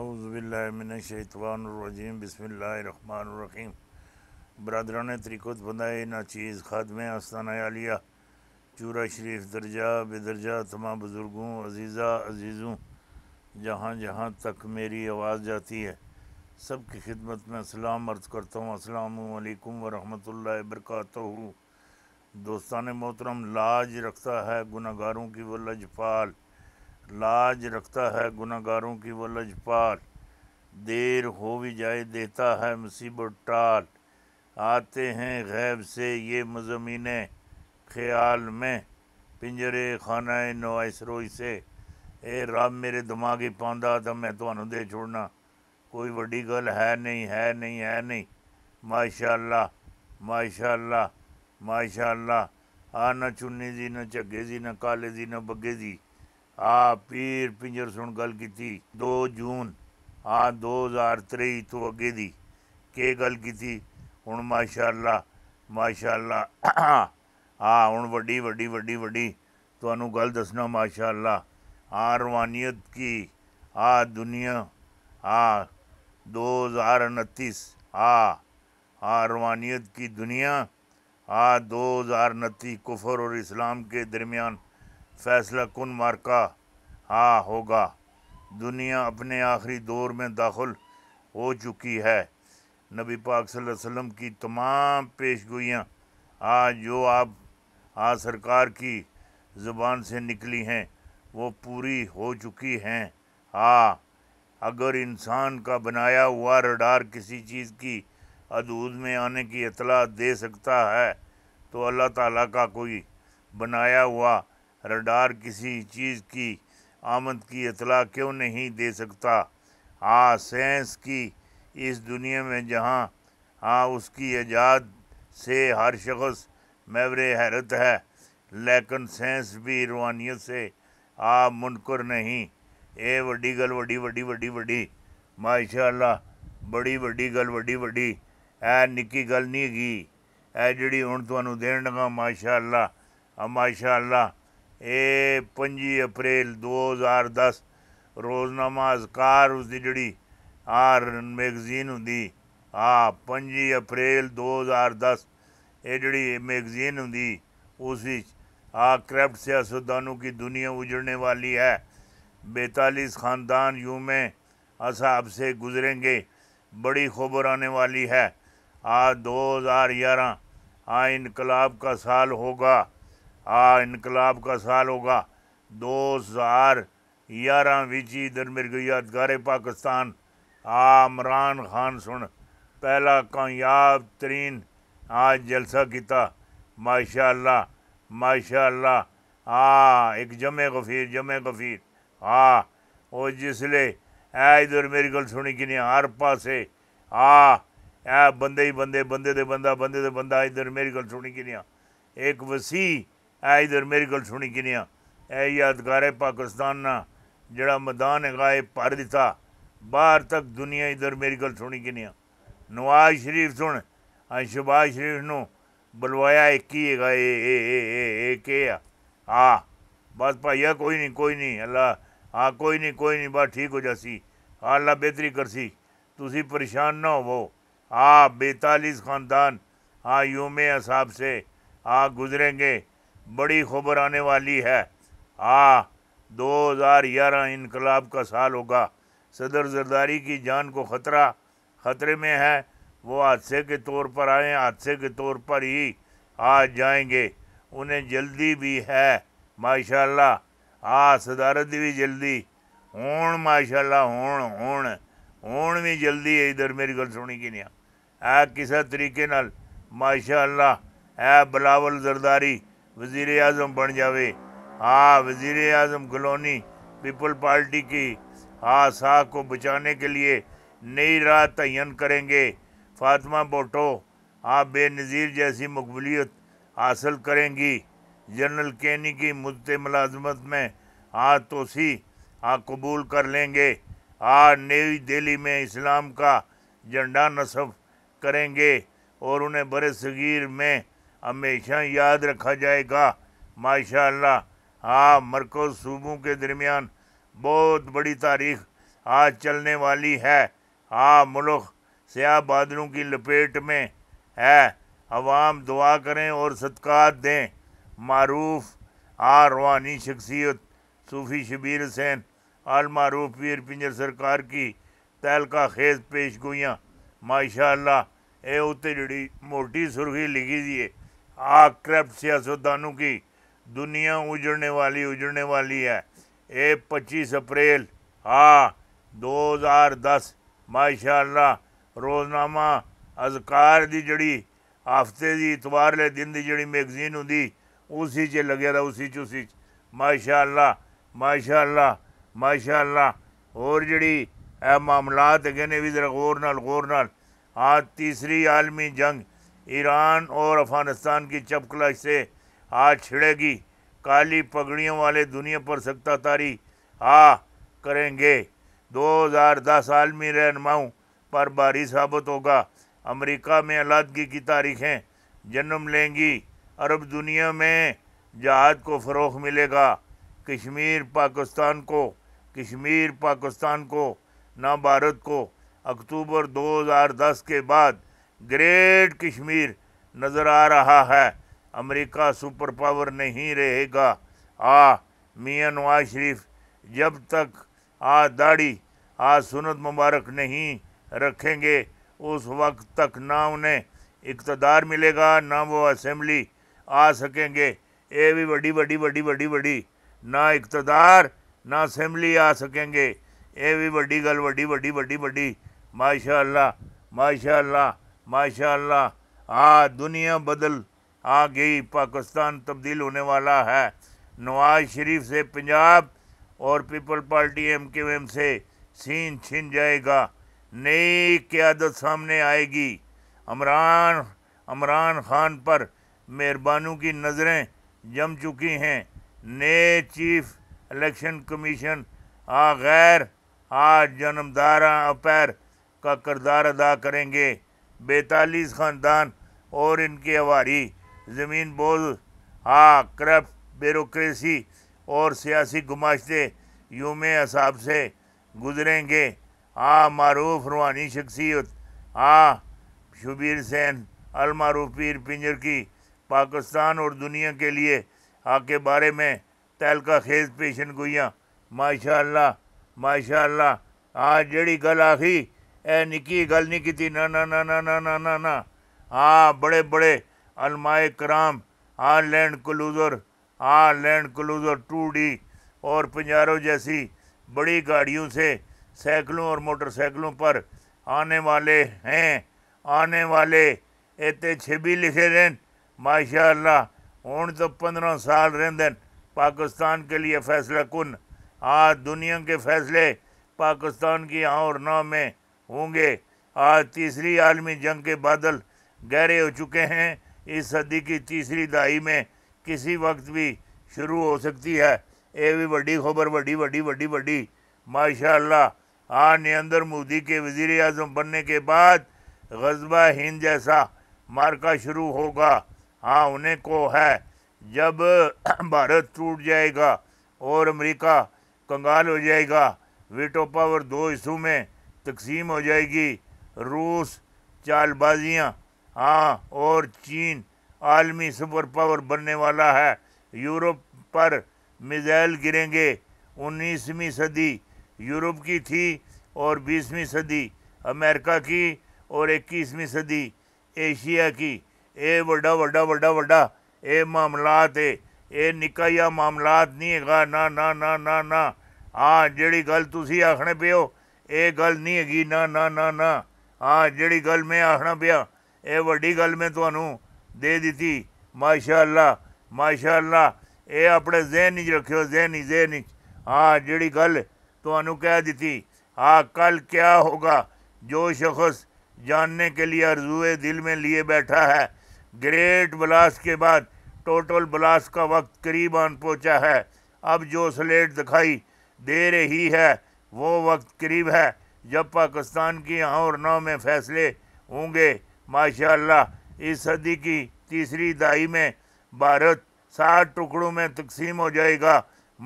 अउज़बिल्लिनशैतवानरजीम बसमीम बरदरान त्रिकुत बंदाए नाचीज़ में आस्ताना आलिया चूरा शरीफ दर्जा बेदर्जा तमाम बुज़ुर्गों अजीज़ा अजीज़ों जहाँ जहाँ तक मेरी आवाज़ जाती है सब की खिदमत में सलाम अर्ज़ करता हूँ असलकम वरहमल वरक दोस्तान मोहतरम लाज रखता है गुनागारों की वो लजपाल लाज रखता है गुनागारों की वो लजपाल देर हो भी जाए देता है मुसीबत टाल आते हैं गैब से ये मजमीन ख्याल में पिंजरे खाना नवाइस रोई से ए रब मेरे दिमाग ही पाँदा तो मैं थानू दे छोड़ना कोई वही गल है नहीं है नहीं है नहीं माशाल्लाह माशाल्लाह माशाल्लाह आ ना चुन्नी जी ना झगे जी ना काले जी ना बगे जी ਆ ਪੀਰ ਪਿੰਜਰ ਸੁਣ ਗੱਲ ਕੀਤੀ 2 ਜੂਨ ਆ 2023 ਤੋਂ ਅੱਗੇ ਦੀ ਕੀ ਗੱਲ ਕੀਤੀ ਹੁਣ ਮਾਸ਼ਾਅੱਲਾ ਮਾਸ਼ਾਅੱਲਾ ਆ ਹੁਣ ਵੱਡੀ ਵੱਡੀ ਵੱਡੀ ਵੱਡੀ ਤੁਹਾਨੂੰ ਗੱਲ ਦੱਸਣਾ ਮਾਸ਼ਾਅੱਲਾ आ रूहानियत की आ दुनिया आ दो हज़ार उनतीस आ आ रूहानियत की दुनिया आ दो हज़ार उनतीस कुफर और इस्लाम के दरमियान फैसला कन मार्का हाँ होगा दुनिया अपने आखिरी दौर में दाखिल हो चुकी है नबी पाक वसल्लम की तमाम पेश गोयाँ आज जो आप आज सरकार की ज़ुबान से निकली हैं वो पूरी हो चुकी हैं हाँ अगर इंसान का बनाया हुआ रडार किसी चीज़ की अदूद में आने की इतला दे सकता है तो अल्लाह ताला का कोई बनाया हुआ रडार किसी चीज़ की आमद की इतला क्यों नहीं दे सकता हाँ सेंस की इस दुनिया में जहाँ हाँ उसकी ईजाद से हर शख्स मेवर हैरत है लेकिन सेंस भी रूहानियत से आ मुनकर नहीं ए वड्डी गल वी वड़ी वडी वड़ी माशाला बड़ी वड्डी गल वी वड़ी ए निकी गल नहीं हैगी ਇਹ हूँ ਹੁਣ ਤੁਹਾਨੂੰ माशा ਲਗਾ ਮਾਸ਼ਾਅੱਲਾ ए पंजी अप्रैल 2010 रोज़नामा अज़कार उसकी जड़ी आर मैगज़ीन होंगी आ पंजी अप्रैल 2010 ए जड़ी मैगज़ीन होंगी उस आ करप्ट सियासतदानों की दुनिया उजड़ने वाली है बैतालीस ख़ानदान यूँ में अब से गुजरेंगे बड़ी खबर आने वाली है आज 2011 हज़ार इनकलाब का साल होगा आ इनकलाब ਆ ਇਨਕਲਾਬ ਦਾ ਸਾਲ ਹੋਗਾ 2011 ਵਿੱਚ ਹੀ यादगार पाकिस्तान आ इमरान खान सुन पहला कामयाब तरीन आज जलसा किया माशा अल्लाह माशा अल्लाह हाँ, एक जमे गफीर जमे गफीर हाँ और जिसले ऐ इधर मेरी गल सुनी कि नहीं हर पास आ हाँ, ऐ बंदे ही बंदे बंदे दे बंदा बंदे दे बंदा इधर मेरी गल सुनी कि नहीं एक वसी ਇਹ ਇਧਰ ਮੇਰੇ ਕੋਲ ਸੁਣੀ ਕਿਨਿਆ ਇਹ ਯਾਦਗਾਰ ਹੈ ਪਾਕਿਸਤਾਨ ਨਾ ਜਿਹੜਾ ਮੈਦਾਨ ਹੈਗਾ ਇਹ ਭਰ ਦਿੱਤਾ ਬਾਹਰ ਤੱਕ ਦੁਨੀਆ ਇਧਰ ਮੇਰੀ ਗੱਲ ਸੁਣੀ ਕਿਨਿਆ ਨਵਾਜ਼ ਸ਼ਰੀਫ ਸੁਣ ਆ ਸ਼ਬਾਜ਼ ਸ਼ਰੀਫ ਨੂੰ ਬੁਲਵਾਇਆ ਇੱਕ ਹੀ ਹੈਗਾ ਇਹ ਇਹ ਇਹ ਕੇ ਆ ਆ बस भाइया कोई नहीं कोई नहीं अल्लाह हाँ कोई नहीं कोई नहीं बस ठीक हो जासी अल्लाह बेहतरी करसी तुम परेशान ना होवो हाँ बेतालीस ख़ानदान हाँ यूम असाब से हाँ गुजरेंगे बड़ी खबर आने वाली है आ हाँ, दो हज़ार ग्यारह इनकलाब का साल होगा सदर जरदारी की जान को ख़तरा ख़तरे में है वो हादसे के तौर पर आए हादसे के तौर पर ही आ जाएंगे उन्हें जल्दी भी है माशाल्लाह आ हाँ, सदारत भी जल्दी हूँ माशाला हूँ हूँ हूँ भी जल्दी है इधर मेरी गल सुनी की नहीं है किस तरीके माशाला ए बलावल जरदारी वजीर अजम बन जावे हाँ वजीर अजम गलोनी पीपल पार्टी की हाँ को बचाने के लिए नई राह तयन करेंगे फातिमा बोटो आप बेनज़ीर जैसी मकबूलीत हासिल करेंगी जनरल केनी की मुद्द मुलाजमत में तो तोसी आ हाँ, कबूल कर लेंगे आ हाँ, नई दिल्ली में इस्लाम का झंडा नसब करेंगे और उन्हें बर सगीर में हमेशा याद रखा जाएगा माशा हाँ मरकज़ सूबों के दरमियान बहुत बड़ी तारीख आज चलने वाली है हाँ मुल्क स्याह बादलों की लपेट में है अवाम दुआ करें और सदक़ात दें मरूफ आ हाँ, रवानी शख्सियत सूफ़ी शबीर हुसैन आलमारूफ पीर पिंजर सरकार की तहलका खेज पेश गोइयाँ माशा ए उत्ते जड़ी मोटी सुरखी लिखी दी है आग क्रैप सियासतदानों की दुनिया उजड़ने वाली उजड़ने वाली है ये पच्चीस अप्रैल हाँ दो हज़ार दस माशाला रोजनामा अजकार की जड़ी हफ्ते की इतवारले दिन की जड़ी मैगजीन होंगी उसी च लगे रहा उसी च उसी माशाला माशाला माशाला और जड़ी मामलात है ने भी जरा गौर गौर नाल हाँ, तीसरी आलमी जंग ईरान और अफगानिस्तान की चपकलाश से आज छिड़ेगी काली पगड़ियों वाले दुनिया पर सत्ताधारी आ करेंगे 2010 आलमी रहनुमाऊँ पर भारी साबित होगा अमेरिका में अलादगी की तारीखें जन्म लेंगी अरब दुनिया में जहाद को फ़रोख मिलेगा कश्मीर पाकिस्तान को कश्मीर पाकिस्तान को ना भारत को अक्टूबर 2010 के बाद ग्रेट कश्मीर नज़र आ रहा है अमेरिका सुपर पावर नहीं रहेगा आ मियाँ नवाज शरीफ जब तक आ दाढ़ी आ सुनत मुबारक नहीं रखेंगे उस वक्त तक ना उन्हें इकतदार मिलेगा ना वो असम्बली आ सकेंगे ये भी बड़ी बड़ी बड़ी बड़ी बड़ी ना इकतदार ना असेंबली आ सकेंगे ये भी बड़ी गल बड़ी बड़ी बड़ी बड़ी माशा माशा माशा आ दुनिया बदल आ गई पाकिस्तान तब्दील होने वाला है नवाज शरीफ से पंजाब और people party M Q M से सीन छिन जाएगा नई क्यादत सामने आएगी अमरान अमरान खान पर मेहरबानों की नज़रें जम चुकी हैं नए चीफ इलेक्शन कमीशन आ गैर आज जन्मदारा अपैर का किरदार अदा करेंगे बैतालीस ख़ानदान और इनके अवारी ज़मीन बोल आ हाँ, करप्ट ब्यूरोसी और सियासी गुमाशते यूम असाब से गुजरेंगे आ हाँ, मरूफ रूहानी शख्सियत आ हाँ, शबीर सैन अलमारूफ पीर पिंजर की पाकिस्तान और दुनिया के लिए आके बारे में तहलका खेज पेशन गुइया माशा माशा आ जड़ी गल आखी એ નિકી ગલ ન કીતી ના ના ના ના ના ના ના હા બડે બડે આલમાય ઇકરામ આ લેન્ડ ક્લુઝર આ લેન્ડ ક્લુઝર 2D ઓર પંજારો જેસી બડી ગાડીઓ સે સાયકલો ઓર મોટરસાયકલો પર આને વાલે હે આને વાલે એતે છબી લખે રેન માશાઅલ્લાહ હોન તો 15 સાલ રેંદે પાકિસ્તાન કે લિયે ફેસલા કું આ દુનિયા કે ફેસલે પાકિસ્તાન કી હા ઓર નામે होंगे आज तीसरी आलमी जंग के बादल गहरे हो चुके हैं इस सदी की तीसरी दहाई में किसी वक्त भी शुरू हो सकती है ये भी बड़ी खबर बड़ी बड़ी बड़ी बड़ी माशा आज नरेंद्र मोदी के वजीर अजम बनने के बाद गजबा हिंद जैसा मार्का शुरू होगा हाँ उन्हें को है जब भारत टूट जाएगा और अमेरिका कंगाल हो जाएगा वीटो पावर दो हिस्सों में तकसीम हो जाएगी रूस चालबाजियाँ हाँ और चीन आलमी सुपर पावर बनने वाला है यूरोप पर मिज़ाइल गिरेंगे 19वीं सदी यूरोप की थी और 20वीं सदी अमेरिका की और 21वीं सदी एशिया की ए वड़ा वड़ा वड़ा वड़ा ए मामलात है ए निकाया मामलात नहीं है ना ना ना ना ना हाँ जड़ी गल ਗੱਲ आखने पे हो ਇਹ ਗੱਲ ਨਹੀਂ ਹੈਗੀ ਨਾ ਨਾ ਨਾ ਨਾ ਆ ਜਿਹੜੀ ਗੱਲ ਮੈਂ ਆਖਣਾ ਪਿਆ ਇਹ ਵੱਡੀ ਗੱਲ ਮੈਂ ਤੁਹਾਨੂੰ ਦੇ ਦਿੱਤੀ ਮਾਸ਼ਾਅੱਲਾ ਮਾਸ਼ਾਅੱਲਾ ਇਹ ਆਪਣੇ ਜ਼ਿਹਨ ਵਿੱਚ ਰੱਖਿਓ ਜ਼ਿਹਨ ਹੀ ਜ਼ਿਹਨ ਵਿੱਚ ਆ ਜਿਹੜੀ ਗੱਲ ਤੁਹਾਨੂੰ ਕਹਿ ਦਿੱਤੀ आ कल क्या होगा जो शख्स जानने के लिए अर्जुए दिल में लिए बैठा है ग्रेट ब्लास्ट के बाद टोटल ब्लास्ट का वक्त करीब आन पहुंचा है अब जो स्लेट दिखाई दे रही है वो वक्त करीब है जब पाकिस्तान की हाँ और नौ में फैसले होंगे माशा इस सदी की तीसरी दहाई में भारत सात टुकड़ों में तकसीम हो जाएगा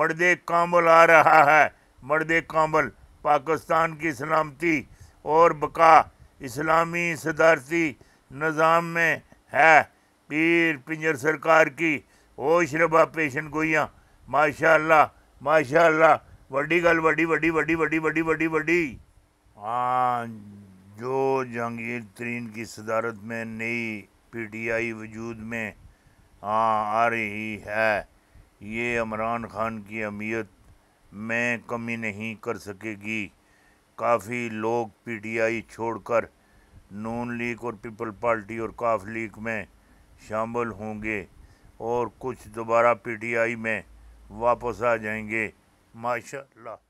मर्द कामल आ रहा है मर्द कामल पाकिस्तान की सलामती और बका इस्लामी सदारती निज़ाम में है पीर पिंजर सरकार की रबा पेशन गोइयाँ माशा माशा ਵੱਡੀ गल वडी वड़ी वड़ी वड़ी वड़ी वडी वड़ी हाँ जो जहांगीर तरीन की सदारत में नई पी टी आई वजूद में हाँ आ रही है ये इमरान खान की अहमियत में कमी नहीं कर सकेगी काफ़ी लोग पी टी आई छोड़ कर नून लीग और पीपल पार्टी और काफ लीग में शामिल होंगे और कुछ दोबारा पी टी आई में वापस आ जाएंगे 买吃了。